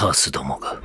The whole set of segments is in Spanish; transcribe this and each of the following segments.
カースどもが。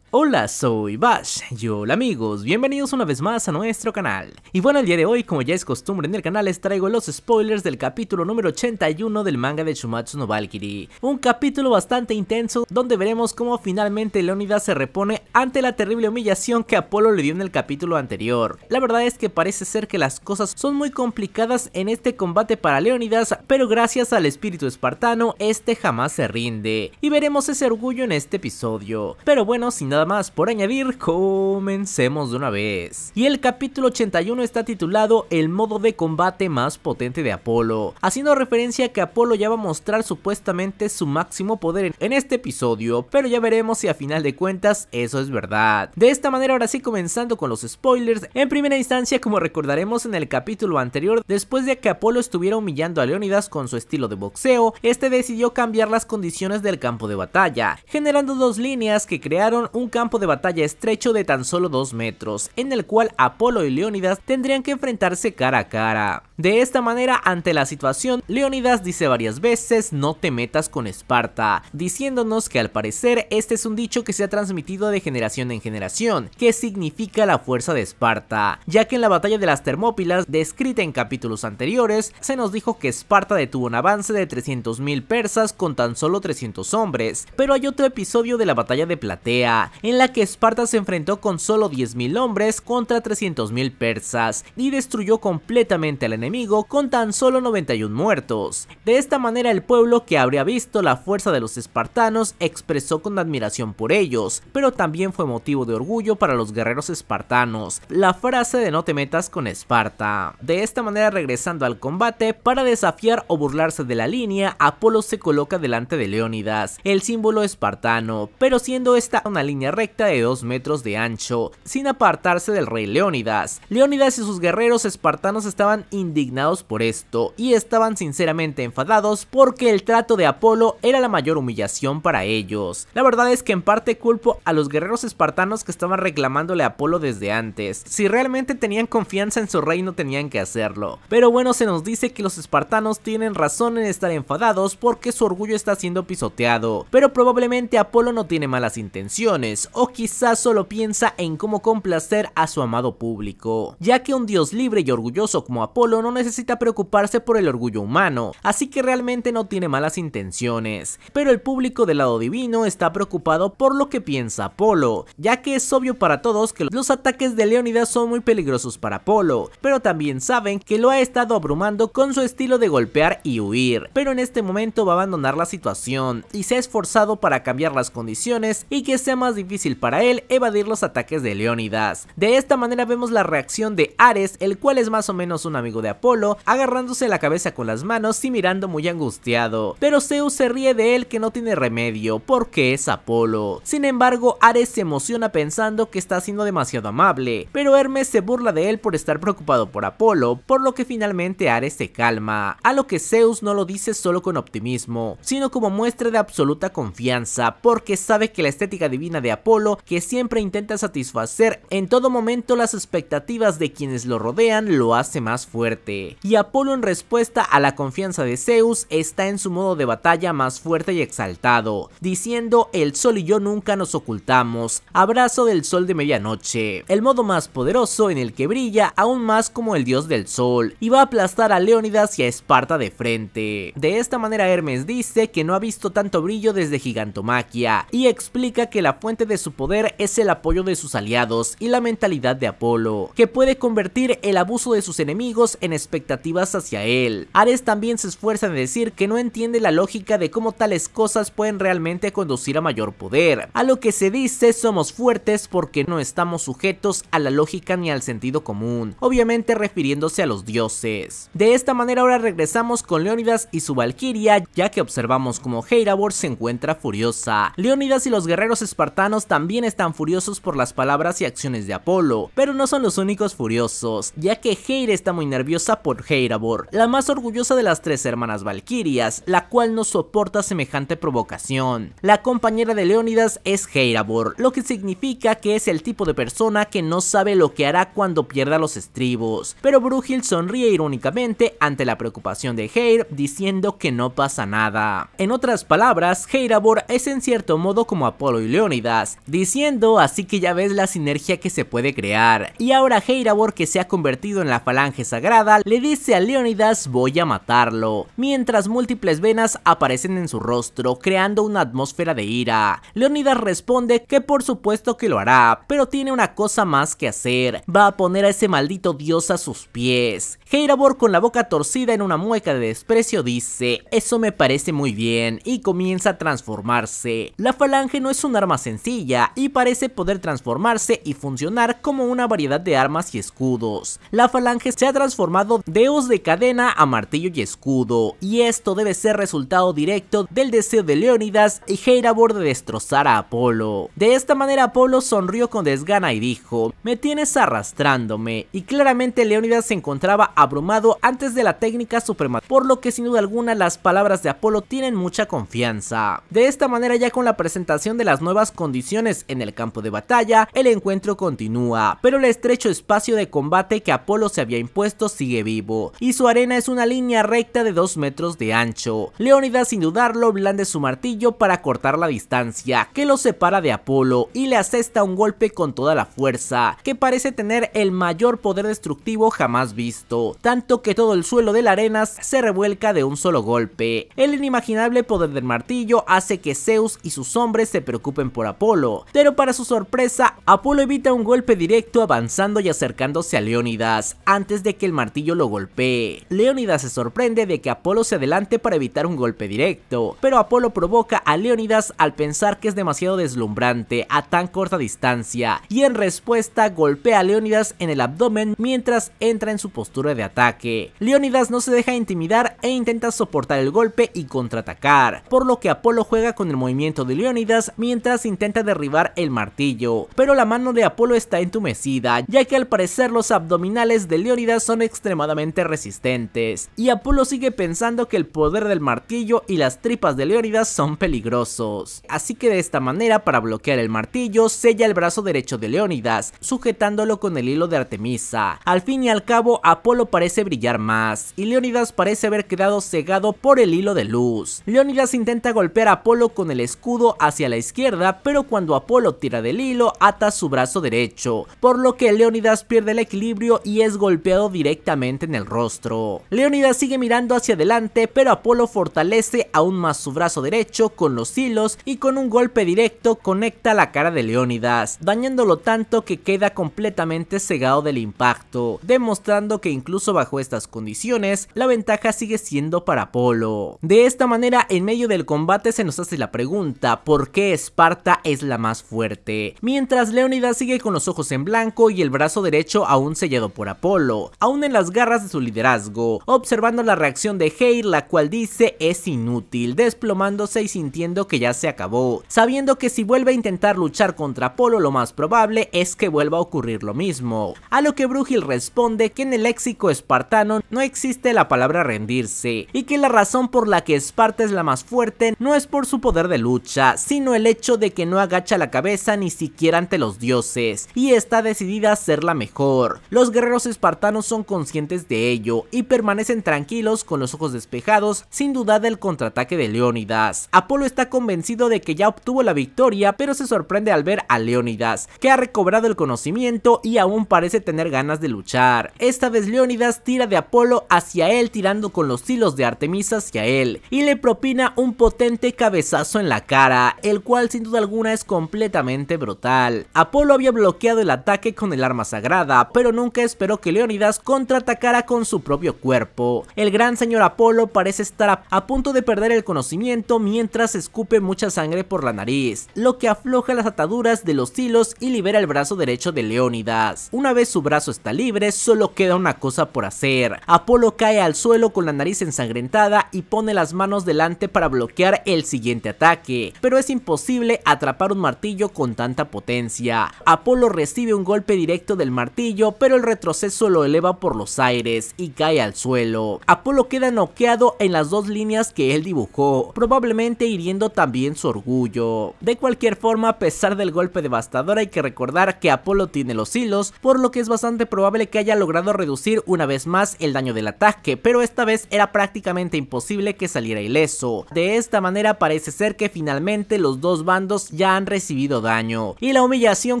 Hola, soy Bash y hola amigos, bienvenidos una vez más a nuestro canal. Y bueno, el día de hoy, como ya es costumbre en el canal, les traigo los spoilers del capítulo número 81 del manga de Shumatsu no Valkyrie. Un capítulo bastante intenso donde veremos cómo finalmente Leonidas se repone ante la terrible humillación que Apolo le dio en el capítulo anterior. La verdad es que parece ser que las cosas son muy complicadas en este combate para Leonidas, pero gracias al espíritu espartano, este jamás se rinde. Y veremos ese orgullo en este episodio. Pero bueno, sin nada más por añadir, comencemos de una vez. Y el capítulo 81 está titulado El modo de combate más potente de Apolo, haciendo referencia a que Apolo ya va a mostrar supuestamente su máximo poder en este episodio, pero ya veremos si a final de cuentas eso es verdad. De esta manera ahora sí comenzando con los spoilers, en primera instancia como recordaremos en el capítulo anterior, después de que Apolo estuviera humillando a leonidas con su estilo de boxeo, este decidió cambiar las condiciones del campo de batalla, generando dos líneas que crearon un campo de batalla estrecho de tan solo 2 metros, en el cual Apolo y Leónidas tendrían que enfrentarse cara a cara. De esta manera, ante la situación, Leónidas dice varias veces no te metas con Esparta, diciéndonos que al parecer este es un dicho que se ha transmitido de generación en generación, que significa la fuerza de Esparta, ya que en la batalla de las Termópilas, descrita en capítulos anteriores, se nos dijo que Esparta detuvo un avance de 300.000 persas con tan solo 300 hombres, pero hay otro episodio de la batalla de Platea, en la que Esparta se enfrentó con solo 10.000 hombres contra 300.000 persas y destruyó completamente al enemigo con tan solo 91 muertos. De esta manera el pueblo que habría visto la fuerza de los espartanos expresó con admiración por ellos, pero también fue motivo de orgullo para los guerreros espartanos, la frase de no te metas con Esparta. De esta manera regresando al combate, para desafiar o burlarse de la línea, Apolo se coloca delante de Leónidas, el símbolo espartano, pero siendo esta una línea recta de 2 metros de ancho, sin apartarse del rey Leónidas. Leónidas y sus guerreros espartanos estaban indignados por esto y estaban sinceramente enfadados porque el trato de Apolo era la mayor humillación para ellos. La verdad es que en parte culpo a los guerreros espartanos que estaban reclamándole a Apolo desde antes. Si realmente tenían confianza en su rey no tenían que hacerlo. Pero bueno, se nos dice que los espartanos tienen razón en estar enfadados porque su orgullo está siendo pisoteado. Pero probablemente Apolo no tiene malas intenciones, o quizás solo piensa en cómo complacer a su amado público, ya que un dios libre y orgulloso como Apolo no necesita preocuparse por el orgullo humano, así que realmente no tiene malas intenciones, pero el público del lado divino está preocupado por lo que piensa Apolo, ya que es obvio para todos que los ataques de Leonidas son muy peligrosos para Apolo, pero también saben que lo ha estado abrumando con su estilo de golpear y huir, pero en este momento va a abandonar la situación y se ha esforzado para cambiar las condiciones y que sea más difícil para él evadir los ataques de Leónidas. De esta manera vemos la reacción de Ares, el cual es más o menos un amigo de Apolo, agarrándose la cabeza con las manos y mirando muy angustiado. Pero Zeus se ríe de él que no tiene remedio, porque es Apolo. Sin embargo, Ares se emociona pensando que está siendo demasiado amable, pero Hermes se burla de él por estar preocupado por Apolo, por lo que finalmente Ares se calma, a lo que Zeus no lo dice solo con optimismo, sino como muestra de absoluta confianza, porque sabe que la estética divina de Apolo que siempre intenta satisfacer en todo momento las expectativas de quienes lo rodean lo hace más fuerte. Y Apolo en respuesta a la confianza de Zeus está en su modo de batalla más fuerte y exaltado, diciendo el sol y yo nunca nos ocultamos, abrazo del sol de medianoche, el modo más poderoso en el que brilla aún más como el dios del sol y va a aplastar a Leónidas y a Esparta de frente. De esta manera Hermes dice que no ha visto tanto brillo desde Gigantomaquia y explica que la fuente de su poder es el apoyo de sus aliados y la mentalidad de Apolo, que puede convertir el abuso de sus enemigos en expectativas hacia él. Ares también se esfuerza en decir que no entiende la lógica de cómo tales cosas pueden realmente conducir a mayor poder, a lo que se dice somos fuertes porque no estamos sujetos a la lógica ni al sentido común, obviamente refiriéndose a los dioses. De esta manera ahora regresamos con Leónidas y su Valquiria, ya que observamos como Heiraborg se encuentra furiosa. Leónidas y los guerreros espartanos también están furiosos por las palabras y acciones de Apolo, pero no son los únicos furiosos, ya que Heir está muy nerviosa por Heirabor, la más orgullosa de las tres hermanas Valkyrias la cual no soporta semejante provocación. La compañera de Leónidas es Heirabor, lo que significa que es el tipo de persona que no sabe lo que hará cuando pierda los estribos, pero Brugil sonríe irónicamente ante la preocupación de Heir, diciendo que no pasa nada. En otras palabras, Heirabor es en cierto modo como Apolo y Leónidas, diciendo así que ya ves la sinergia que se puede crear. Y ahora Heirabor que se ha convertido en la falange sagrada le dice a Leonidas voy a matarlo, mientras múltiples venas aparecen en su rostro creando una atmósfera de ira. Leonidas responde que por supuesto que lo hará, pero tiene una cosa más que hacer, va a poner a ese maldito dios a sus pies. Heirabor con la boca torcida en una mueca de desprecio dice, eso me parece muy bien y comienza a transformarse. La falange no es un arma sencilla, y parece poder transformarse y funcionar como una variedad de armas y escudos. La falange se ha transformado de os de cadena a martillo y escudo, y esto debe ser resultado directo del deseo de Leonidas y Heirabor de destrozar a Apolo. De esta manera Apolo sonrió con desgana y dijo, me tienes arrastrándome, y claramente Leónidas se encontraba abrumado antes de la técnica suprema, por lo que sin duda alguna las palabras de Apolo tienen mucha confianza. De esta manera ya con la presentación de las nuevas condiciones en el campo de batalla, el encuentro continúa, pero el estrecho espacio de combate que Apolo se había impuesto sigue vivo, y su arena es una línea recta de 2 metros de ancho. Leónidas sin dudarlo blande su martillo para cortar la distancia, que lo separa de Apolo y le asesta un golpe con toda la fuerza, que parece tener el mayor poder destructivo jamás visto, tanto que todo el suelo de la arena se revuelca de un solo golpe. El inimaginable poder del martillo hace que Zeus y sus hombres se preocupen por Apolo pero para su sorpresa, Apolo evita un golpe directo avanzando y acercándose a Leonidas antes de que el martillo lo golpee. Leonidas se sorprende de que Apolo se adelante para evitar un golpe directo, pero Apolo provoca a Leonidas al pensar que es demasiado deslumbrante a tan corta distancia y en respuesta golpea a Leonidas en el abdomen mientras entra en su postura de ataque. Leonidas no se deja intimidar e intenta soportar el golpe y contraatacar, por lo que Apolo juega con el movimiento de Leonidas mientras intenta derribar el martillo, pero la mano de Apolo está entumecida, ya que al parecer los abdominales de Leónidas son extremadamente resistentes, y Apolo sigue pensando que el poder del martillo y las tripas de Leónidas son peligrosos. Así que de esta manera, para bloquear el martillo, sella el brazo derecho de Leónidas, sujetándolo con el hilo de Artemisa. Al fin y al cabo, Apolo parece brillar más, y Leónidas parece haber quedado cegado por el hilo de luz. Leónidas intenta golpear a Apolo con el escudo hacia la izquierda, pero cuando Apolo tira del hilo ata su brazo derecho, por lo que Leonidas pierde el equilibrio y es golpeado directamente en el rostro. Leonidas sigue mirando hacia adelante, pero Apolo fortalece aún más su brazo derecho con los hilos y con un golpe directo conecta la cara de Leonidas, dañándolo tanto que queda completamente cegado del impacto, demostrando que incluso bajo estas condiciones, la ventaja sigue siendo para Apolo. De esta manera, en medio del combate se nos hace la pregunta, ¿por qué Esparta es la más fuerte. Mientras Leonidas sigue con los ojos en blanco y el brazo derecho aún sellado por Apolo, aún en las garras de su liderazgo, observando la reacción de Heir la cual dice es inútil, desplomándose y sintiendo que ya se acabó, sabiendo que si vuelve a intentar luchar contra Apolo lo más probable es que vuelva a ocurrir lo mismo. A lo que Brugil responde que en el léxico espartano no existe la palabra rendirse y que la razón por la que Esparta es la más fuerte no es por su poder de lucha, sino el hecho de que no agacha la cabeza ni siquiera ante los dioses, y está decidida a ser la mejor. Los guerreros espartanos son conscientes de ello y permanecen tranquilos con los ojos despejados, sin duda del contraataque de Leónidas. Apolo está convencido de que ya obtuvo la victoria, pero se sorprende al ver a Leónidas, que ha recobrado el conocimiento y aún parece tener ganas de luchar. Esta vez Leónidas tira de Apolo hacia él tirando con los hilos de Artemisa hacia él, y le propina un potente cabezazo en la cara, el cual sin duda alguna es completamente brutal. Apolo había bloqueado el ataque con el arma sagrada, pero nunca esperó que Leonidas contraatacara con su propio cuerpo. El gran señor Apolo parece estar a, punto de perder el conocimiento mientras escupe mucha sangre por la nariz, lo que afloja las ataduras de los hilos y libera el brazo derecho de Leónidas. Una vez su brazo está libre, solo queda una cosa por hacer. Apolo cae al suelo con la nariz ensangrentada y pone las manos delante para bloquear el siguiente ataque, pero es imposible atrapar un martillo con tanta potencia. Apolo recibe un golpe directo del martillo, pero el retroceso lo eleva por los aires y cae al suelo. Apolo queda noqueado en las dos líneas que él dibujó, probablemente hiriendo también su orgullo. De cualquier forma, a pesar del golpe devastador, hay que recordar que Apolo tiene los hilos, por lo que es bastante probable que haya logrado reducir una vez más el daño del ataque, pero esta vez era prácticamente imposible que saliera ileso. De esta manera parece ser que finalmente los dos bandos ya han recibido daño, y la humillación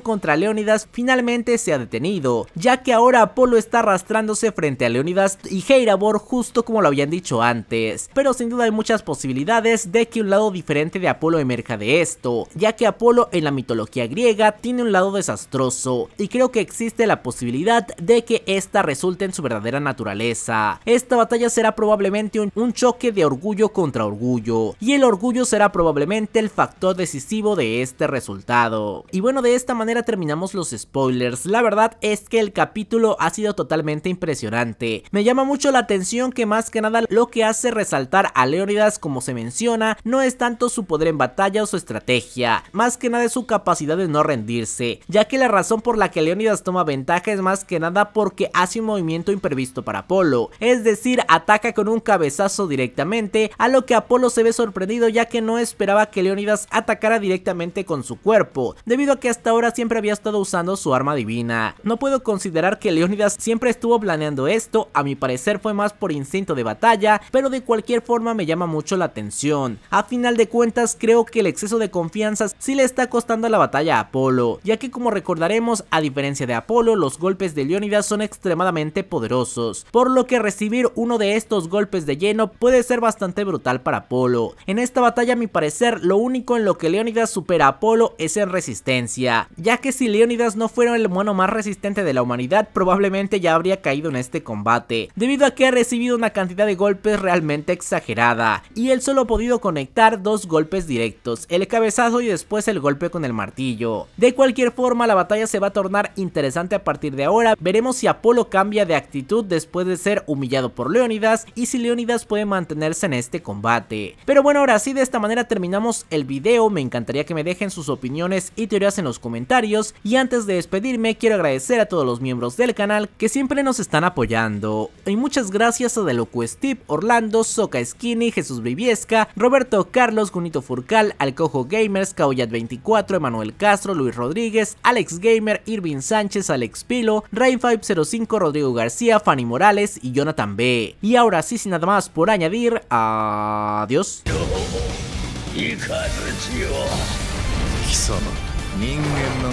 contra Leónidas finalmente se ha detenido, ya que ahora Apolo está arrastrándose frente a Leónidas y Heirabor, justo como lo habían dicho antes, pero sin duda hay muchas posibilidades de que un lado diferente de Apolo emerja de esto, ya que Apolo en la mitología griega tiene un lado desastroso, y creo que existe la posibilidad de que esta resulte en su verdadera naturaleza. Esta batalla será probablemente un, un choque de orgullo contra orgullo, y el orgullo será probablemente el factor decisivo de este resultado. Y bueno, de esta manera terminamos los spoilers. La verdad es que el capítulo ha sido totalmente impresionante. Me llama mucho la atención que más que nada lo que hace resaltar a Leonidas como se menciona, no es tanto su poder en batalla o su estrategia, más que nada es su capacidad de no rendirse, ya que la razón por la que Leonidas toma ventaja es más que nada porque hace un movimiento imprevisto para Apolo, es decir, ataca con un cabezazo directamente, a lo que Apolo se ve sorprendido ya que no esperaba que Leonidas atacara directamente con su cuerpo, debido a que hasta ahora siempre había estado usando su arma divina. No puedo considerar que Leonidas siempre estuvo planeando esto, a mi parecer fue más por instinto de batalla, pero de cualquier forma me llama mucho la atención. A final de cuentas creo que el exceso de confianza sí le está costando la batalla a Apolo, ya que como recordaremos, a diferencia de Apolo, los golpes de Leonidas son extremadamente poderosos, por lo que recibir uno de estos golpes de lleno puede ser bastante brutal para Apolo. En esta batalla a mi parecer lo único en lo que Leonidas supera a Apolo es en resistencia, ya que si Leonidas no fuera el mono más resistente de la humanidad, probablemente ya habría caído en este combate, debido a que ha recibido una cantidad de golpes realmente exagerada, y él solo ha podido conectar dos golpes directos, el cabezazo y después el golpe con el martillo. De cualquier forma, la batalla se va a tornar interesante a partir de ahora, veremos si Apolo cambia de actitud después de ser humillado por Leonidas y si Leonidas puede mantenerse en este combate. Pero bueno, ahora sí, de esta manera terminamos el video, me encantaría que me dejen sus opiniones y teorías en los comentarios y antes de despedirme quiero agradecer a todos los miembros del canal que siempre nos están apoyando y muchas gracias a Locu Steve, Orlando, Soca Skinny, Jesús Viviesca, Roberto Carlos, Gunito Furcal, Alcojo Gamers, Caoyat24, Emanuel Castro, Luis Rodríguez, Alex Gamer, Irving Sánchez, Alex Pilo, Rain505, Rodrigo García, Fanny Morales y Jonathan B. Y ahora sí, sin nada más por añadir, adiós. 貴様人間の